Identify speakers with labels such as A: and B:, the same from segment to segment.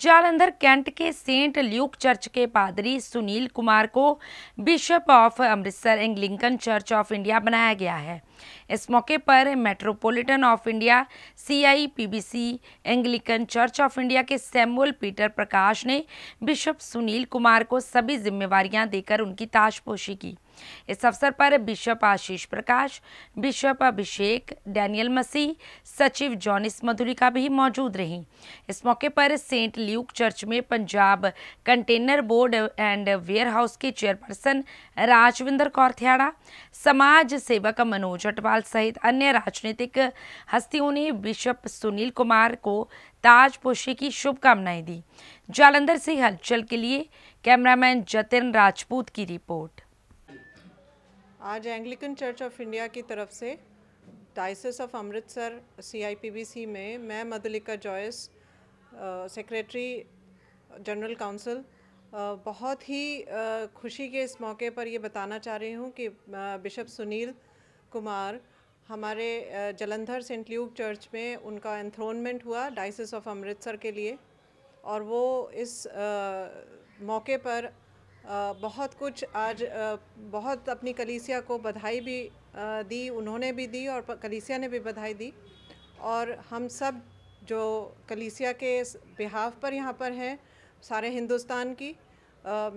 A: Jalandhar cantt के saint Luke church के पादरी सुनील कुमार को bishop of Amritsar Anglican church of India बनाया गया है इस मौके पर metropolitan of India CIPBC Anglican church of India के सैमुअल पीटर प्रकाश ने बिशप सुनील कुमार को सभी जिम्मेवारियां देकर उनकी ताशपोशी की इस अवसर पर bishop Ashish Prakash bishop Abhishek Daniel Masih सचिव जॉनिस मधुरिका भी मौजूद रहीं इस मौके पर सेंट ल्यूक चर्च में Punjab container board and warehouse के चेयरपर्सन राजविंदर कौर थियाड़ा समाज सेवक मनोज कोटवाल सहित अन्य राजनीतिक हस्तियों ने बिशप सुनील कुमार को ताजपोशी की शुभकामनाएं दी जालंधर से हलचल के लिए कैमरामैन जतिन राजपूत की रिपोर्ट
B: आज एंग्लिकन चर्च ऑफ इंडिया की तरफ से डाइसिस ऑफ अमृतसर सीआईपीबीसी में मैं Madhulika Joyce secretary general council बहुत ही uh, खुशी के इस मौके पर ये बताना चाह रही हूँ कि बिशप सुनील आ, कुमार हमारे जलंधर सेंट ल्यूक चर्च में उनका एंथ्रोनमेंट हुआ डाइसिस ऑफ अमृतसर के लिए और वो इस आ, मौके पर आ, बहुत कुछ आज आ, बहुत अपनी कलीसिया को बधाई भी दी उन्होंने भी दी और कलीसिया ने भी बधाई दी और हम सब जो कलीसिया के बिहाफ पर यहाँ पर हैं सारे हिंदुस्तान की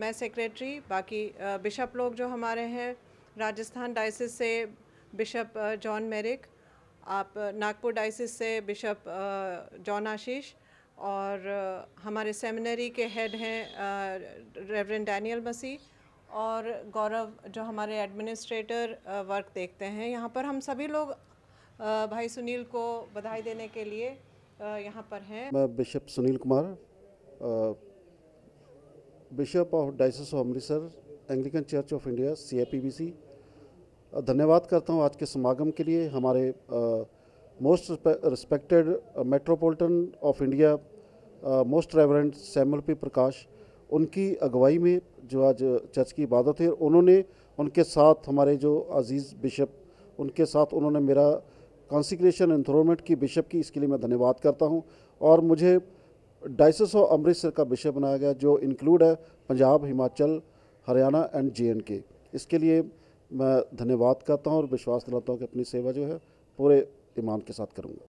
B: मैं सेक्रेटरी बाकी बिशप लोग जो हमारे हैं राजस्थान डाइसिस से बिशप जॉन मेरिक आप नागपुर डाइसिस से बिशप जॉन आशीष और हमारे सेमिनरी के हेड हैं रेवरेंड डैनियल मसीह और गौरव जो हमारे एडमिनिस्ट्रेटर वर्क देखते हैं यहाँ पर हम सभी लोग भाई सुनील को बधाई देने के लिए यहाँ पर हैं
C: मैं bishop Sunil Kumar bishop of diocese of Amritsar Anglican church of India सी धन्यवाद करता हूँ आज के समागम के लिए हमारे most respected metropolitan of India most reverend Samuel P Prakash उनकी अगुवाई में जो आज चर्च की इबादत है उन्होंने उनके साथ हमारे जो अजीज़ बिशप उनके साथ उन्होंने मेरा कॉन्सिक्रेशन एंथ्रोमेंट की बिशप की इसके लिए मैं धन्यवाद करता हूँ और मुझे डाइसिस ऑफ अमृतसर का बिशप बनाया गया जो इंक्लूड है पंजाब हिमाचल हरियाणा एंड जे इसके लिए मैं धन्यवाद करता हूँ और विश्वास दिलाता हूँ कि अपनी सेवा जो है पूरे ईमान के साथ करूँगा